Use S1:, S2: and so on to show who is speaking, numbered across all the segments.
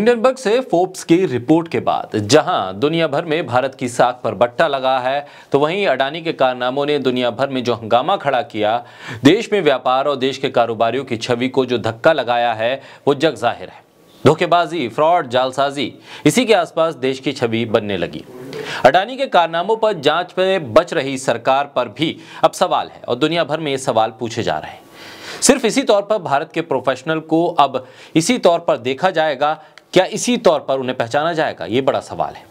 S1: Hindenburg से Forbes की report के बाद जहां दुनिया भर में भारत की साख पर बट्टा लगा है तो वहीं अडानी के कारनामों ने दुनिया भर में जो हंगामा खड़ा किया देश में व्यापार और देश के कारोबारियों की छवि को जो धक्का लगाया है वो जग जाहिर है धोखेबाजी फ्रॉड जालसाजी इसी के आसपास देश की छवि बनने लगी अडानी के कारनामों पर जांच में बच रही सरकार पर भी अब सवाल है और दुनिया भर में ये सवाल पूछे जा रहे हैं सिर्फ इसी तौर पर भारत के प्रोफेशनल को अब इसी तौर पर देखा जाएगा क्या इसी तौर पर उन्हें पहचाना जाएगा ये बड़ा सवाल है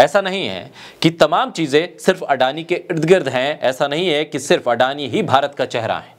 S1: ऐसा नहीं है कि तमाम चीज़ें सिर्फ अडानी के इर्द गिर्द हैं ऐसा नहीं है कि सिर्फ अडानी ही भारत का चेहरा है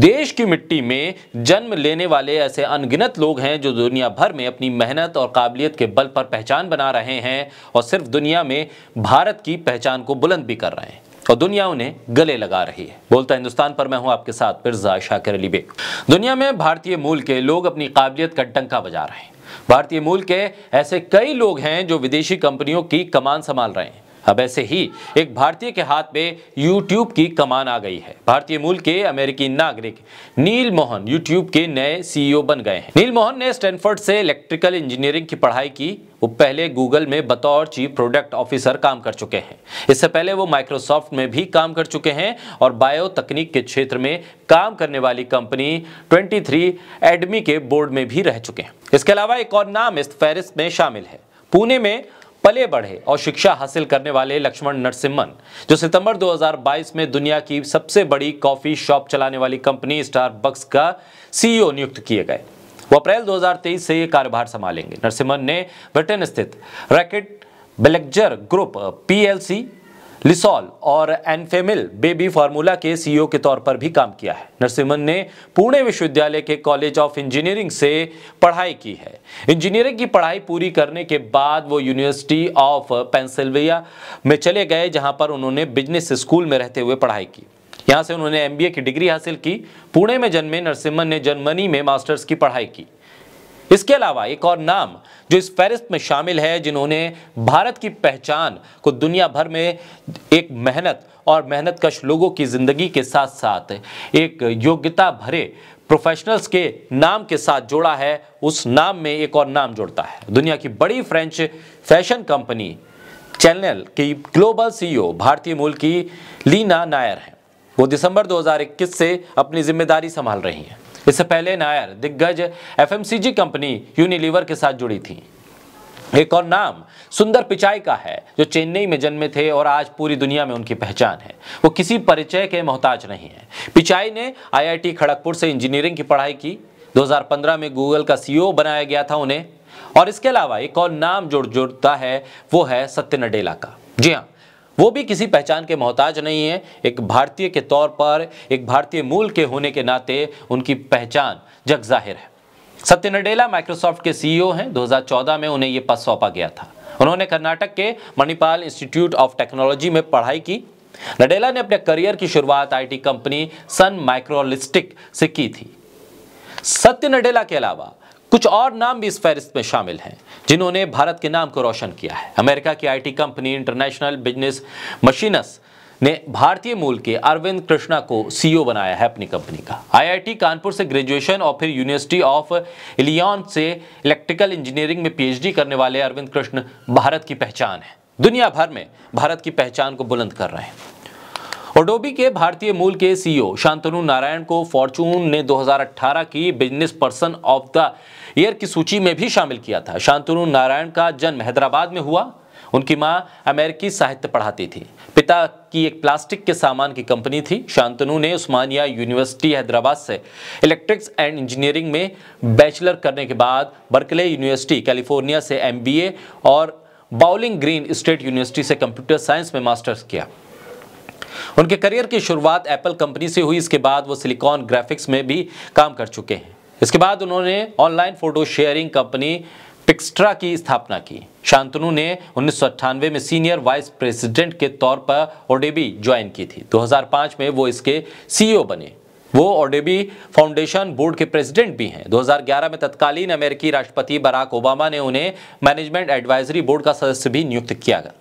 S1: देश की मिट्टी में जन्म लेने वाले ऐसे अनगिनत लोग हैं जो दुनिया भर में अपनी मेहनत और काबिलियत के बल पर पहचान बना रहे हैं और सिर्फ दुनिया में भारत की पहचान को बुलंद भी कर रहे हैं और दुनिया उन्हें गले लगा रही है बोलता हिंदुस्तान पर मैं हूं आपके साथ मिर्जा शाकिर अली बेग दुनिया में भारतीय मूल के लोग अपनी काबिलियत का डंका बजा रहे हैं भारतीय मूल के ऐसे कई लोग हैं जो विदेशी कंपनियों की कमान संभाल रहे हैं अब ऐसे ही एक भारतीय के हाथ में YouTube की कमान आ गई है भारतीय मूल के अमेरिकी नागरिक नील मोहन YouTube के नए सीईओ e बन गए हैं नील मोहन ने स्टैनफोर्ड से इलेक्ट्रिकल इंजीनियरिंग की पढ़ाई की वो पहले गूगल में बतौर चीफ प्रोडक्ट ऑफिसर काम कर चुके हैं इससे पहले वो माइक्रोसॉफ्ट में भी काम कर चुके हैं और बायो तकनीक के क्षेत्र में काम करने वाली कंपनी 23 एडमी के बोर्ड में भी रह चुके हैं इसके अलावा एक और नाम इस फहरिस्त में शामिल है पुणे में पले बढ़े और शिक्षा हासिल करने वाले लक्ष्मण नरसिम्हन जो सितंबर 2022 में दुनिया की सबसे बड़ी कॉफी शॉप चलाने वाली कंपनी बक्स का सीईओ e नियुक्त किए गए वो अप्रैल 2023 से ये कार्यभार संभालेंगे नरसिम्हन ने ब्रिटेन स्थित Reckitt Benckiser group PLC Lysol और एनफेमिल बेबी फार्मूला के सीईओ के तौर पर भी काम किया है नरसिम्हन ने पुणे विश्वविद्यालय के कॉलेज ऑफ इंजीनियरिंग से पढ़ाई की है इंजीनियरिंग की पढ़ाई पूरी करने के बाद वो यूनिवर्सिटी ऑफ पेंसिल्वेनिया में चले गए जहां पर उन्होंने बिजनेस स्कूल में रहते हुए पढ़ाई की यहाँ से उन्होंने एम की डिग्री हासिल की पुणे में जन्मे नरसिम्हन ने जर्मनी में मास्टर्स की पढ़ाई की इसके अलावा एक और नाम जो इस फहरिस्त में शामिल है जिन्होंने भारत की पहचान को दुनिया भर में एक मेहनत और मेहनत कश लोगों की ज़िंदगी के साथ साथ एक योग्यता भरे प्रोफेशनल्स के नाम के साथ जोड़ा है उस नाम में एक और नाम जोड़ता है दुनिया की बड़ी फ्रेंच फैशन कंपनी चैनल की ग्लोबल सीईओ भारतीय मूल की लीना नायर हैं वो दिसंबर 2021 से अपनी जिम्मेदारी संभाल रही हैं इससे पहले नायर दिग्गज एफएमसीजी कंपनी यूनिलीवर के साथ जुड़ी थी एक और नाम सुंदर पिचाई का है जो चेन्नई में जन्मे थे और आज पूरी दुनिया में उनकी पहचान है वो किसी परिचय के मोहताज नहीं है पिचाई ने आईआईटी खड़गपुर से इंजीनियरिंग की पढ़ाई की 2015 में गूगल का सीईओ e बनाया गया था उन्हें और इसके अलावा एक और नाम जुड़ जुड़ता है वो है सत्य नडेला का जी हाँ वो भी किसी पहचान के मोहताज नहीं है एक भारतीय के तौर पर एक भारतीय मूल के होने के नाते उनकी पहचान जग जाहिर है सत्य नडेला माइक्रोसॉफ्ट के सीईओ हैं 2014 में उन्हें यह पद सौंपा गया था उन्होंने कर्नाटक के मणिपाल इंस्टीट्यूट ऑफ टेक्नोलॉजी में पढ़ाई की नडेला ने अपने करियर की शुरुआत आईटी कंपनी सन माइक्रोलिस्टिक से की थी सत्य नडेला के अलावा कुछ और नाम भी इस फहरिस्त में शामिल हैं जिन्होंने भारत के नाम को रोशन किया है अमेरिका की IT company international business machines ने भारतीय मूल के अरविंद कृष्णा को सीईओ बनाया है अपनी कंपनी का आईआईटी कानपुर से ग्रेजुएशन और फिर यूनिवर्सिटी ऑफ इलियॉन से इलेक्ट्रिकल इंजीनियरिंग में पीएचडी करने वाले अरविंद कृष्ण भारत की पहचान है दुनिया भर में भारत की पहचान को बुलंद कर रहे हैं ओडोबी के भारतीय मूल के सीईओ शांतनु नारायण को फॉर्चून ने 2018 की business person of the year की सूची में भी शामिल किया था शांतनु नारायण का जन्म हैदराबाद में हुआ उनकी मां अमेरिकी साहित्य पढ़ाती थी पिता की एक प्लास्टिक के सामान की कंपनी थी शांतनु ने उस्मानिया यूनिवर्सिटी हैदराबाद से इलेक्ट्रिक्स एंड इंजीनियरिंग में बैचलर करने के बाद बर्कले यूनिवर्सिटी कैलिफोर्निया से एमबीए और बाउलिंग ग्रीन स्टेट यूनिवर्सिटी से कंप्यूटर साइंस में मास्टर्स किया उनके करियर की शुरुआत एप्पल कंपनी से हुई इसके बाद वो सिलिकॉन ग्राफिक्स में भी काम कर चुके हैं इसके बाद उन्होंने online photo sharing company Pixstra की स्थापना की शांतनु ने उन्नीस में सीनियर वाइस प्रेसिडेंट के तौर पर ओडेबी ज्वाइन की थी 2005 में वो इसके सीईओ बने वो ओडेबी फाउंडेशन बोर्ड के प्रेसिडेंट भी हैं 2011 में तत्कालीन अमेरिकी राष्ट्रपति बराक ओबामा ने उन्हें मैनेजमेंट एडवाइजरी बोर्ड का सदस्य भी नियुक्त किया गया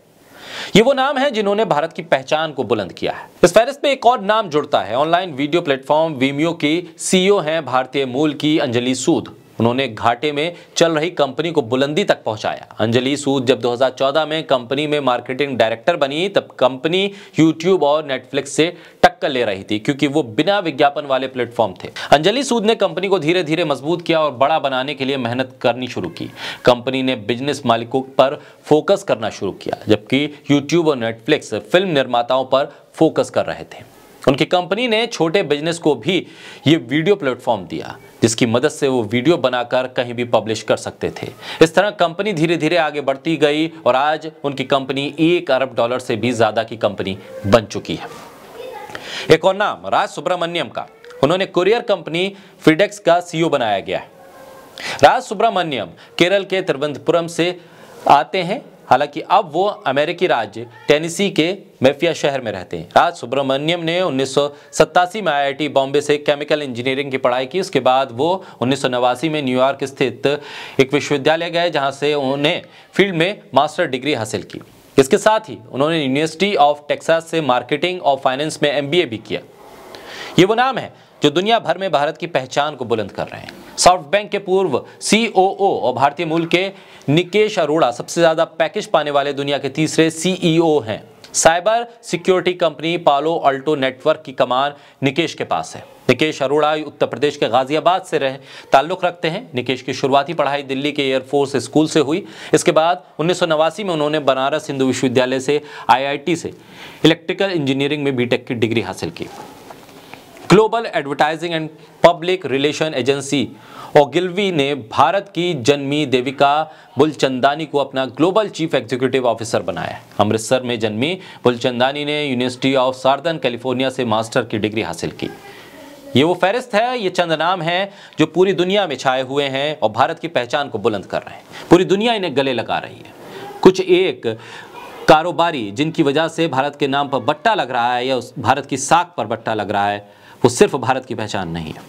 S1: ये वो नाम है जिन्होंने भारत की पहचान को बुलंद किया है इस फहरिस्त में एक और नाम जुड़ता है ऑनलाइन वीडियो प्लेटफॉर्म वीमियो की सीईओ हैं भारतीय मूल की अंजलि सूद उन्होंने घाटे में चल रही कंपनी को बुलंदी तक पहुंचाया अंजलि सूद जब 2014 में कंपनी में मार्केटिंग डायरेक्टर बनी तब कंपनी यूट्यूब और नेटफ्लिक्स से टक्कर ले रही थी क्योंकि वो बिना विज्ञापन वाले प्लेटफॉर्म थे अंजलि सूद ने कंपनी को धीरे धीरे मजबूत किया और बड़ा बनाने के लिए मेहनत करनी शुरू की कंपनी ने बिजनेस मालिकों पर फोकस करना शुरू किया जबकि यूट्यूब और नेटफ्लिक्स फिल्म निर्माताओं पर फोकस कर रहे थे उनकी कंपनी ने छोटे बिजनेस को भी ये वीडियो प्लेटफॉर्म दिया जिसकी मदद से वो वीडियो बनाकर कहीं भी पब्लिश कर सकते थे इस तरह कंपनी धीरे धीरे आगे बढ़ती गई और आज उनकी कंपनी एक अरब डॉलर से भी ज़्यादा की कंपनी बन चुकी है एक और नाम राज सुब्रमण्यम का उन्होंने कुरियर कंपनी फिडेक्स का सीईओ e बनाया गया है राज सुब्रमण्यम केरल के तिरुवनंतपुरम से आते हैं हालांकि अब वो अमेरिकी राज्य टेनिसी के मेफिया शहर में रहते हैं राज सुब्रमण्यम ने उन्नीस में आईआईटी बॉम्बे से केमिकल इंजीनियरिंग की पढ़ाई की उसके बाद वो उन्नीस में न्यूयॉर्क स्थित एक विश्वविद्यालय गए जहां से उन्हें फील्ड में मास्टर डिग्री हासिल की इसके साथ ही उन्होंने यूनिवर्सिटी ऑफ टेक्सास से मार्केटिंग और फाइनेंस में एमबीए भी किया ये वो नाम है जो दुनिया भर में भारत की पहचान को बुलंद कर रहे हैं सॉफ्ट बैंक के पूर्व सीओओ और भारतीय मूल के निकेश अरोड़ा सबसे ज्यादा पैकेज पाने वाले दुनिया के तीसरे सीईओ e हैं cyber security company Palo Alto network की कमान निकेश के पास है निकेश अरोड़ा उत्तर प्रदेश के गाजियाबाद से रहे ताल्लुक रखते हैं निकेश की शुरुआती पढ़ाई दिल्ली के एयरफोर्स स्कूल से हुई इसके बाद उन्नीस में उन्होंने बनारस हिंदू विश्वविद्यालय से आईआईटी से इलेक्ट्रिकल इंजीनियरिंग में बीटेक की डिग्री हासिल की global advertising and public relation agency Ogilvy ने भारत की जन्मी देविका बुलचंदानी को अपना ग्लोबल चीफ एग्जीक्यूटिव ऑफिसर बनाया अमृतसर में जन्मी बुलचंदानी ने यूनिवर्सिटी ऑफ सार्दन कैलिफोर्निया से मास्टर की डिग्री हासिल की ये वो फहरिस्त है ये चंद नाम हैं जो पूरी दुनिया में छाए हुए हैं और भारत की पहचान को बुलंद कर रहे हैं पूरी दुनिया इन्हें गले लगा रही है कुछ एक कारोबारी जिनकी वजह से भारत के नाम पर बट्टा लग रहा है या उस भारत की साख पर बट्टा लग रहा है वो सिर्फ भारत की पहचान नहीं है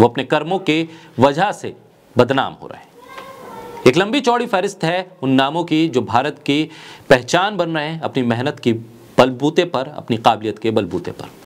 S1: वो अपने कर्मों के वजह से बदनाम हो रहे हैं एक लंबी चौड़ी फहरिस्त है उन नामों की जो भारत की पहचान बन रहे हैं अपनी मेहनत की बलबूते पर अपनी काबिलियत के बलबूते पर